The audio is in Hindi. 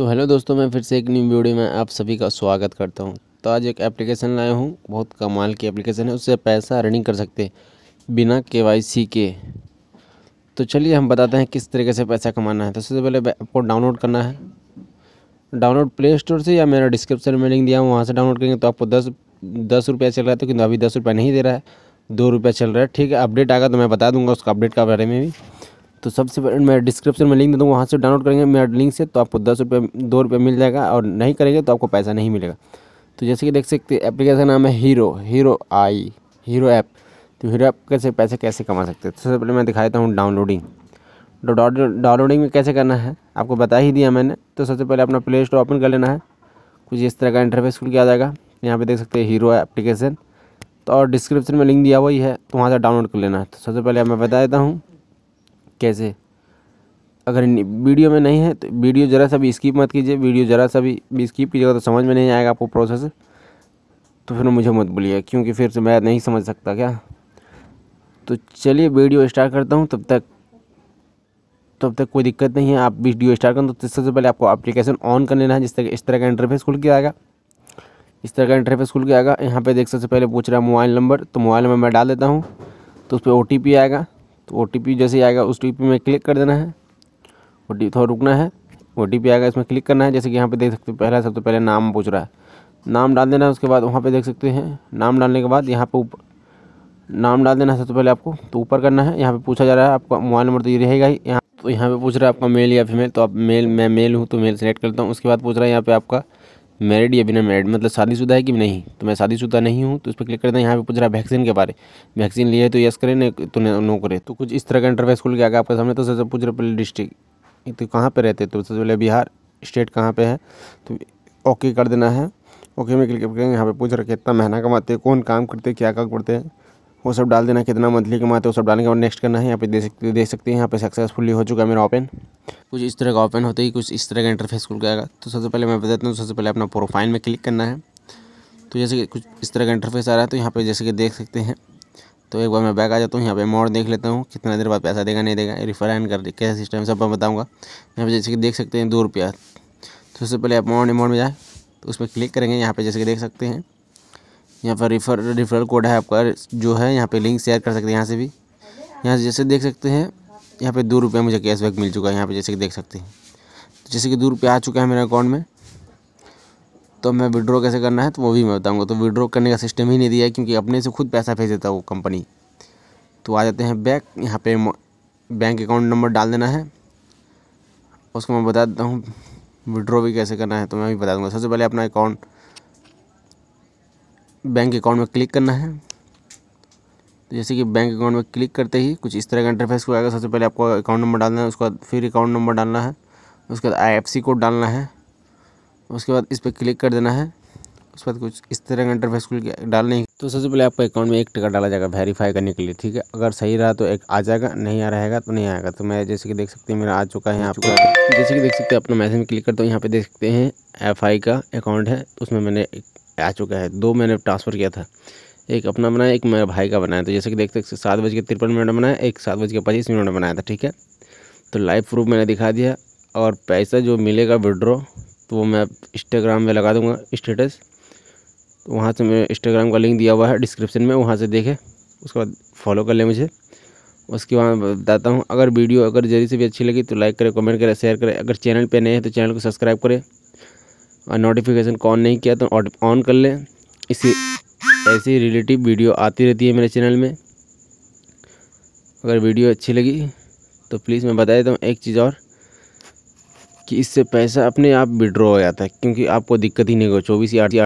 तो हेलो दोस्तों मैं फिर से एक न्यू वीडियो में आप सभी का स्वागत करता हूं तो आज एक एप्लीकेशन लाया हूं बहुत कमाल की एप्लीकेशन है उससे पैसा अर्निंग कर सकते बिना केवाईसी के तो चलिए हम बताते हैं किस तरीके से पैसा कमाना है तो सबसे पहले आपको डाउनलोड करना है डाउनलोड प्ले स्टोर से या मेरा डिस्क्रिप्शन में लिंक दिया हूँ वहाँ से डाउनलोड करेंगे तो आपको दस दस रुपया चल रहा है तो क्योंकि अभी दस रुपया नहीं दे रहा है दो रुपया चल रहा है ठीक है अपडेट आएगा तो मैं बता दूंगा उसका अपडेट का बारे में भी तो सबसे पहले मैं डिस्क्रिप्शन में लिंक दे दूँगा वहाँ से डाउनलोड करेंगे मेरा लिंक से तो आपको दस रुपये दो रुपये मिल जाएगा और नहीं करेंगे तो आपको पैसा नहीं मिलेगा तो जैसे कि देख सकते हैं एप्लीकेशन नाम है hero hero I hero app तो हीरो ऐप कैसे पैसे कैसे कमा सकते हैं तो सबसे पहले मैं दिखा देता हूँ डाउनलोडिंग तो डाउनलोडिंग में कैसे करना है आपको बता ही दिया मैंने तो सबसे पहले अपना प्ले स्टोर ओपन कर लेना है कुछ इस तरह का इंटरफेस खुल के आ जाएगा यहाँ पर देख सकते हैं हीरो एप्लीकेशन तो और डिस्क्रिप्शन में लिंक दिया हुआ ही है तो वहाँ से डाउनलोड कर लेना है तो सबसे पहले मैं बता देता हूँ कैसे अगर वीडियो में नहीं है तो वीडियो ज़रा सा भी स्किप मत कीजिए वीडियो ज़रा सा भी, भी स्किप कीजिएगा तो समझ में नहीं आएगा आपको प्रोसेस तो फिर मुझे मत बोलिए क्योंकि फिर से मैं नहीं समझ सकता क्या तो चलिए वीडियो स्टार्ट करता हूँ तब तक तब तक कोई दिक्कत नहीं है आप वीडियो स्टार्ट करें तो सबसे पहले आपको अप्लीकेशन ऑन कर लेना है जिस तरह इस तरह का इंटरफेस खुल के आएगा इस तरह का इंटरफेस खुल के आएगा यहाँ पे देख सबसे पहले पूछ रहा है मोबाइल नंबर तो मोबाइल नंबर मैं डाल देता हूँ तो उस पर ओ आएगा तो ओ जैसे ही आएगा उस टी में क्लिक कर देना है ओ टी थोड़ा रुकना है ओ आएगा इसमें क्लिक करना है जैसे कि यहाँ पे देख सकते हो पहला सबसे तो पहले नाम पूछ रहा है नाम डाल देना है उसके बाद वहाँ पे देख सकते हैं नाम डालने के बाद यहाँ पे ऊपर नाम डाल देना है सबसे पहले आपको तो ऊपर करना है यहाँ पर पूछा जा रहा है आपका मोबाइल नंबर तो ये रहेगा ही यहाँ तो यहाँ पर पूछ रहा है आपका मेल या फीमेल तो आप मेल मैं मेल हूँ तो मेल सेलेक्ट करता हूँ उसके बाद पूछ रहा है यहाँ पर आपका मैरिड या बिना मैरिड मतलब शादीशुदा है कि नहीं तो मैं शादीशुदा नहीं हूँ तो उस पर क्लिक करते हैं यहाँ पे पूछ रहा है वैक्सीन के बारे वैक्सीन लिए तो यस करें नहीं तो नो करें तो कुछ इस तरह का इंटरफेस खुल के आगे आपके सामने तो सबसे पूछ रहा पहले डिस्ट्रिक्ट तो कहाँ पर रहते तो सबसे पहले बिहार स्टेट कहाँ पर है तो ओके कर देना है ओके में क्लिक करेंगे यहाँ पर पूछ रहा कितना महीना कमाते हैं कौन काम करते क्या काम करते हैं वो सब डाल देना कितना मंथली कमाते हो सब डालने के बाद नेक्स्ट करना है यहाँ पे देख सकते देख सकते हैं यहाँ पे सक्सेसफुली हो चुका है मेरा ओपन कुछ इस तरह का ओपन होता ही कुछ इस तरह का इंटरफेस खुल जाएगा तो सबसे पहले मैं बताता हूँ सबसे पहले अपना प्रोफाइल में क्लिक करना है तो जैसे कि कुछ इस तरह का इंटरफेस आ रहा है तो यहाँ पर जैसे कि देख सकते हैं तो एक बार मैं बैक आ जाता हूँ यहाँ पे मोड़ देख लेता हूँ कितना देर बाद पैसा देगा नहीं देगा रिफर एंड कर दे सिस्टम सब मैं बताऊँगा यहाँ पर जैसे कि देख सकते हैं दो रुपया तो सबसे पहले आप मोड़ अमाउंट में जाए तो उस पर क्लिक करेंगे यहाँ पर जैसे कि देख सकते हैं यहाँ पर रिफर रिफरल कोड है आपका जो है यहाँ पे लिंक शेयर कर सकते हैं यहाँ से भी यहाँ से जैसे देख सकते हैं यहाँ पे दो रुपये मुझे कैशबैक मिल चुका है यहाँ पे जैसे कि देख सकते हैं तो जैसे कि दो रुपये आ चुका है मेरे अकाउंट में तो मैं विड्रॉ कैसे करना है तो वो भी मैं बताऊँगा तो विड्रॉ करने का सिस्टम ही नहीं दिया है क्योंकि अपने से खुद पैसा भेज देता वो कंपनी तो आ जाते हैं बैक यहाँ पर बैंक अकाउंट नंबर डाल देना है उसको मैं बता देता हूँ विड्रॉ भी कैसे करना है तो मैं भी बता दूँगा सबसे पहले अपना अकाउंट बैंक अकाउंट में क्लिक करना है तो जैसे कि बैंक अकाउंट में क्लिक करते ही कुछ इस तरह का इंटरफेस को आएगा सबसे पहले आपको अकाउंट नंबर डालना है उसके बाद फिर अकाउंट नंबर डालना है उसके बाद आई कोड डालना है उसके बाद इस पर क्लिक कर देना है उसके बाद कुछ इस तरह का इंटरफेस डालने तो सबसे पहले आपका अकाउंट में एक टिकट डाला जाएगा वेरीफाई करने के लिए ठीक है अगर सही रहा तो एक आ जाएगा नहीं आ रहेगा तो नहीं आएगा तो मैं जैसे कि देख सकते हैं मेरा आ चुका है आप जैसे कि देख सकते हैं अपना मैसेज क्लिक करता हूँ यहाँ पे देख सकते हैं एफ का अकाउंट है उसमें मैंने आ चुका है दो मैंने ट्रांसफ़र किया था एक अपना बनाया एक मेरे भाई का बनाया था जैसे कि देखते सात बज के तिरपन मिनट बनाया एक सात बज के पच्चीस मिनट बनाया था ठीक है तो लाइव प्रूफ मैंने दिखा दिया और पैसा जो मिलेगा विड्रॉ तो वो मैं इंस्टाग्राम में लगा दूँगा स्टेटस तो वहाँ से मैं इंस्टाग्राम का लिंक दिया हुआ है डिस्क्रिप्शन में वहाँ से देखें उसके बाद फॉलो कर लें मुझे उसके बाद बताता हूँ अगर वीडियो अगर जरिए से भी अच्छी लगी तो लाइक करें कमेंट करें शेयर करें अगर चैनल पर नए हैं तो चैनल को सब्सक्राइब करें और नोटिफिकेशन ऑन नहीं किया तो ऑन कर लें इसी ऐसी रिलेटिव वीडियो आती रहती है मेरे चैनल में अगर वीडियो अच्छी लगी तो प्लीज़ मैं बता देता हूँ एक चीज़ और कि इससे पैसा अपने आप विड्रॉ हो जाता है क्योंकि आपको दिक्कत ही नहीं हो चौबीस या